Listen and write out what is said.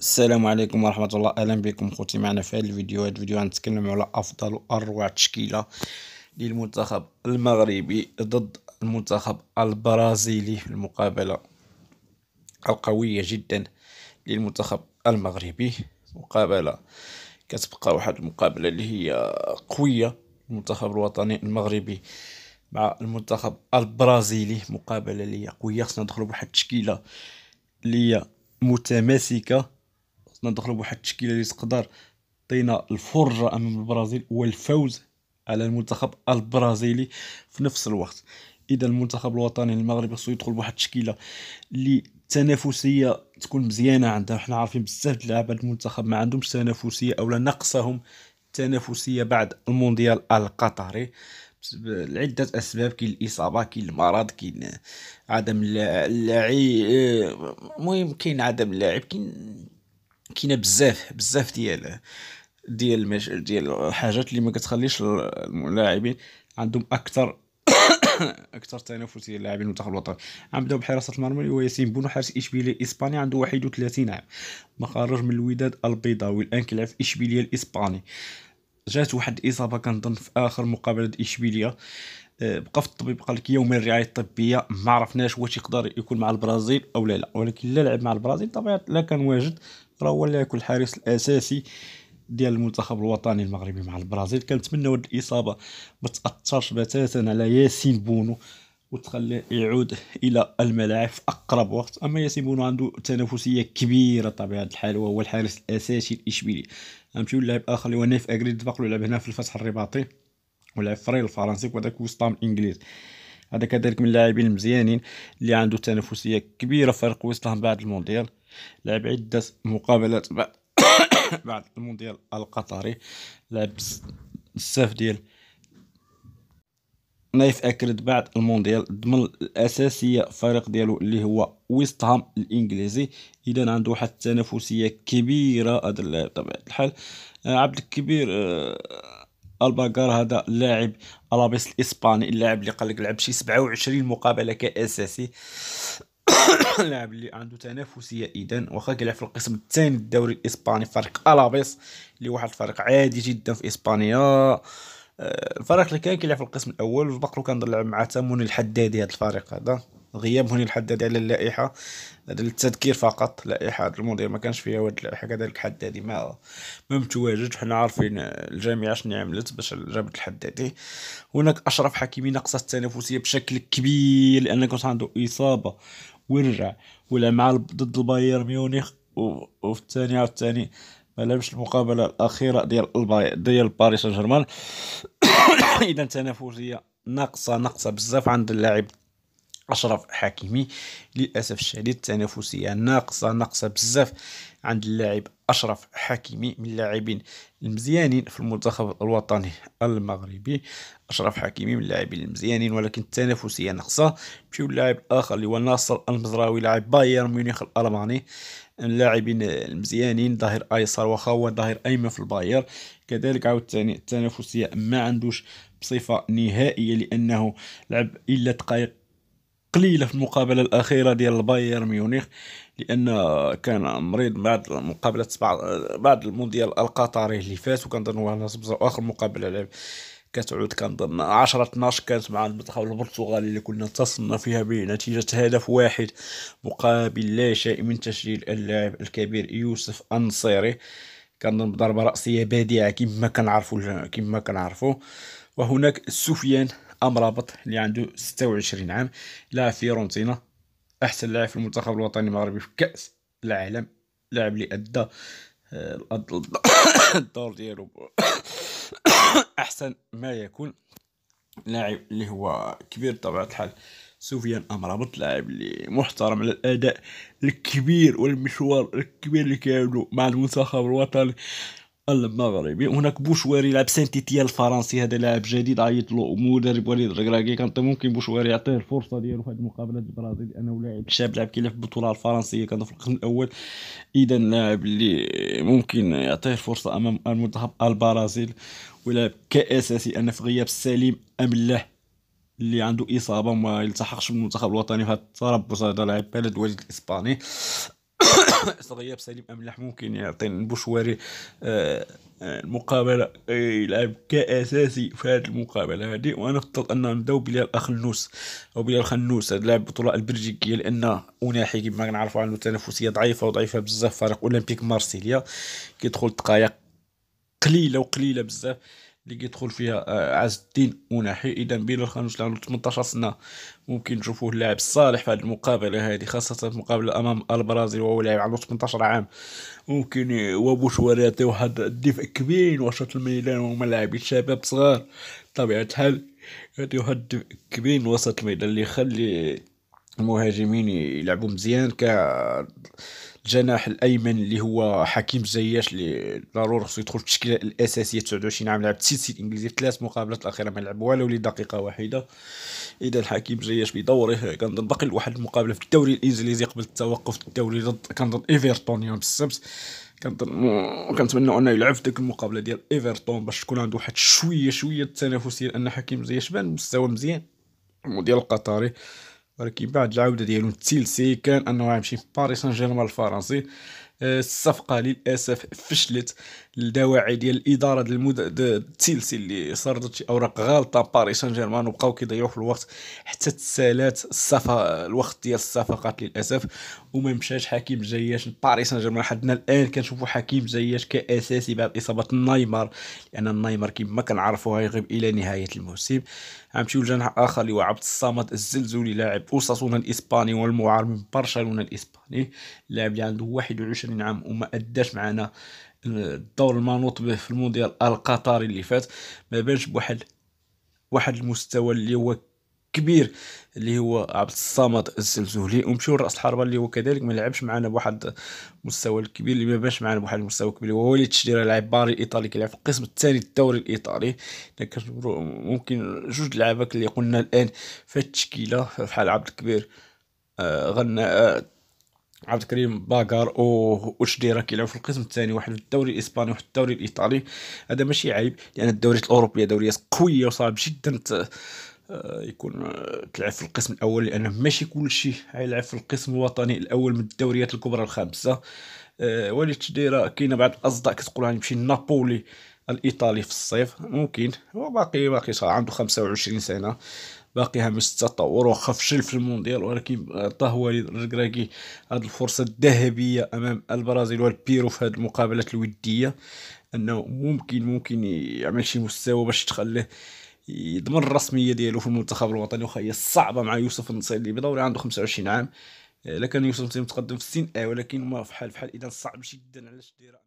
السلام عليكم ورحمة الله أهلا بكم خوتي معنا في هذا الفيديو هذا الفيديو غنتكلم على أفضل وأروع تشكيلة للمنتخب المغربي ضد المنتخب البرازيلي في المقابلة القوية جدا للمنتخب المغربي مقابلة كتبقى واحد المقابلة اللي هي قوية المنتخب الوطني المغربي مع المنتخب البرازيلي مقابلة اللي هي قوية خصنا ندخلو بواحد التشكيلة اللي هي متماسكة ندخلوا بواحد التشكيله اللي تقدر تعطينا الفرجه امام البرازيل والفوز على المنتخب البرازيلي في نفس الوقت اذا المنتخب الوطني المغربي خصو يدخل بواحد التشكيله اللي تنافسيه تكون مزيانه عندها حنا عارفين بزاف د اللعابه المنتخب ما عندهمش تنافسيه اولا نقصهم تنافسيه بعد المونديال القطري لعدة أسباب كاين الإصابة كاين المرض كاين عدم اللاعب المهم كاين عدم اللاعب كاين كاينه بزاف بزاف ديال ديال ديال الحاجات اللي ما كتخليش اللاعبين عندهم اكثر اكثر تنافسيه اللاعبين المنتخب الوطني غنبداو بحراسه المرمى اللي هو ياسين بونو حارس اشبيليه الاسباني عنده 31 عام مخرج من الوداد البيضاوي الان كيلعب في اشبيليه الاسباني جات واحد الاصابه كنظن في اخر مقابله اشبيليه آه، بقى في الطبيب قال لك يوم الرعايه الطبيه ما عرفناش واش يقدر يكون مع البرازيل او لا لا ولكن لا لعب مع البرازيل طبعا لا كان واجد راه هو اللي يكون الحارس الاساسي ديال المنتخب الوطني المغربي مع البرازيل هاد الاصابه ما تاثرش بتاتا على ياسين بونو وتخليه يعود الى الملاعب في اقرب وقت اما ياسين بونو عنده تنافسيه كبيره طبيعه الحال وهو الحارس الاساسي الاشبيلي غنمشيو للاعب اخر اللي هو نايف اغريد باقلو لعب هنا في الفتح الرباطي ولعب في الفرنسي وهذاك وسطام الانجليزي هذا كذلك من اللاعبين المزيانين اللي عنده تنافسيه كبيره في فريق ويستهام بعد المونديال لعب عدة مقابلات بعد المونديال القطري لعب بزاف ديال نايف اكرد بعد المونديال ضمن الاساسيه الفريق ديالو اللي هو ويست هام الانجليزي اذا عنده واحد التنافسيه كبيره هذا اللاعب طبعا الحال آه، عبد الكبير آه، الباكار هذا اللاعب الابيس الاسباني اللاعب اللي قال لك لعب شي 27 مقابله كاساسي لاعب اللي عنده تنافسيه اذا واخا كيلعب في القسم الثاني الدوري الاسباني فريق الافيس اللي واحد الفريق عادي جدا في اسبانيا الفريق آه، اللي كان كيلعب في القسم الاول وبقرو كان لعب مع تاموني الحدادي هذا الفريق هذا غياب هوني الحدادي على اللائحه هذا للتذكير فقط لائحه المدير ما كانش فيها واد اللائحه كذلك الحدادي ما ما متواجد حنا عارفين الجامعه شنو عملت باش جابت الحدادي هناك اشرف حكيمي نقصت التنافسيه بشكل كبير لان كانت عنده اصابه ويرجع ولا مع ضد البايرن ميونخ وفي الثانية عاوتاني ما لعبش المقابله الاخيره ديال الباي ديال باريس سان جيرمان اذا تنافسيه ناقصه ناقصه بزاف عند اللاعب أشرف حكيمي للأسف الشديد التنافسية ناقصة ناقصة بزاف عند اللاعب أشرف حكيمي من اللاعبين المزيانين في المنتخب الوطني المغربي أشرف حكيمي من اللاعبين المزيانين ولكن التنافسية ناقصة مشيو للاعب اخر اللي هو ناصر المزراوي لاعب بايرن ميونخ الألماني اللاعبين المزيانين ظهير ايسر واخا هو ظهير ايمن في الباير كذلك عاوتاني التنافسيه ما عندوش بصفه نهائيه لانه لعب الا دقائق قليله في المقابله الاخيره ديال البايرن ميونخ لان كان مريض بعد مقابله بعد المونديال القطري اللي فات وكنظن هو اخر مقابله لعب كتعود كنظن 10 12 كانت مع المنتخب البرتغالي اللي كنا تصلنا فيها بنتيجه هدف واحد مقابل لا شيء من تسجيل اللاعب الكبير يوسف انصيري كنظن بضربه راسيه بديعه كما كنعرفوا كما كنعرفوا وهناك سفيان أمرابط اللي عنده 26 عام لاعب فيرونتينا أحسن لاعب في المنتخب الوطني المغربي في كأس العالم لاعب اللي أدى آه، الدور ديالو أحسن ما يكون لاعب اللي هو كبير بطبيعة الحال سفيان امرابط لاعب اللي محترم على الاداء الكبير والمشوار الكبير اللي كانوا مع المنتخب الوطني المغربي هناك بوشواري لاعب سانتيتيا الفرنسي هذا لاعب جديد عيط له مدرب وليد الركراكي كان ممكن بوشواري يعطيه الفرصه ديالو في هذه المقابله البرازيل لانه لاعب شاب لاعب كيلعب في البطوله الفرنسيه كان في القسم الاول اذا لاعب اللي ممكن يعطيه الفرصه امام المنتخب البرازيل ولعب كاساسي ان في غياب سليم ام لا اللي عنده اصابه ما يلتحقش بالمنتخب الوطني في هذا التربص هذا لاعب بلد وليد الاسباني صغير سليم املاح ممكن يعطي البشواري آه، آه، المقابله إيه، يلعب كاساسي في هذه المقابله هذه وانا نفترض ان نبداو الاخ النوس او بلال الخنوس هذا لاعب البطوله البلجيكيه لان اوناحي كما كنعرفوا عنه تنافسيه ضعيفه وضعيفه بزاف فريق اولمبيك مارسيليا كيدخل دقائق قليله وقليله بزاف اللي كيدخل فيها آه، عز الدين مناحي اذا بين الخنوش عنده 18 سنه ممكن نشوفوه اللاعب الصالح في هذه المقابله هذه خاصه المقابله امام البرازيل وهو لاعب عنده 18 عام ممكن وبوشوار يعطي واحد الدفء كبير وسط الميدان وهما لاعبين شباب صغار طبيعه الحال يعطي واحد الدفء كبير وسط الميدان اللي يخلي المهاجمين يلعبوا مزيان ك الجناح الايمن اللي هو حكيم زياش اللي ضروري خصو يدخل في التشكيله الاساسيه 29 عام لعب تسلسل الانجليزي في ثلاث مقابلات الاخيره ما لعب والو لدقيقه واحده اذا حكيم زياش بدوره كنظن باقي لواحد المقابله في الدوري الانجليزي قبل التوقف الدوري ضد كنظن ايفرتون يوم السبت كنظن كنتمنى انه يلعب في ديك المقابله ديال ايفرتون باش تكون عنده واحد شويه شويه التنافسيه لان حكيم زياش بان مستوى مزيان المدير القطري ولكن بعد العوده ديالو تيلسي كان انه غيمشي باريس سان جيرمان الفرنسي آه، الصفقه للاسف فشلت الدواعي ديال الاداره ديال المد... التسلسل اللي صردت شي اوراق غالطه باريس سان جيرمان وبقاو كيضيعوا في الوقت حتى تسالات الصفا الوقت ديال الصفقات للاسف وما مشاش حكيم زياش باريس سان جيرمان حدنا الان كنشوفوا حكيم زياش كاساسي بعد اصابه نايمار لان نايمار كما كنعرفوا غيغيب الى نهايه الموسم غنمشيو لجناح اخر اللي هو عبد الصمد الزلزولي لاعب اوساسونا الاسباني والمعار من برشلونه الاسباني لاعب اللي عنده 21 25 عام وما اداش معنا الدور المنوط به في المونديال القطري اللي فات ما بانش بواحد واحد المستوى اللي هو كبير اللي هو عبد الصمد الزلزولي ومشيو لراس الحربه اللي هو كذلك ما لعبش معنا بواحد المستوى الكبير اللي ما بانش معنا بواحد المستوى الكبير هو وليد الشديره لاعب باري الايطالي كيلعب في القسم الثاني الدوري الايطالي ممكن جوج لعابك اللي قلنا الان في التشكيله بحال عبد الكبير آه آه عبد الكريم واش دايره كيلعب في القسم الثاني واحد في الدوري الاسباني واحد الدوري الايطالي هذا ماشي عيب لان الدوريات الاوروبيه دوريات قويه وصعب جدا آه، يكون تلعب آه، في القسم الاول لانه ماشي كلشي غيلعب في القسم الوطني الاول من الدوريات الكبرى الخامسه آه، ولي تشديره كاينه بعض الاصدقاء كتقول غادي نمشي لنابولي الايطالي في الصيف ممكن هو باقي باقي عنده 25 سنه باقيها ما التطور واخا فشل في المونديال ولكن عطاه وليد الركراكي هذه الفرصه الذهبيه امام البرازيل والبيرو في هذه المقابلات الوديه انه ممكن ممكن يعمل شي مستوى باش تخليه يضمن الرسميه ديالو في المنتخب الوطني واخا هي صعبه مع يوسف النصير اللي بدوري عنده 25 عام لكن يوسف النصير متقدم في السن اه ولكن ما في حال في حال اذا صعب جدا علاش الشديره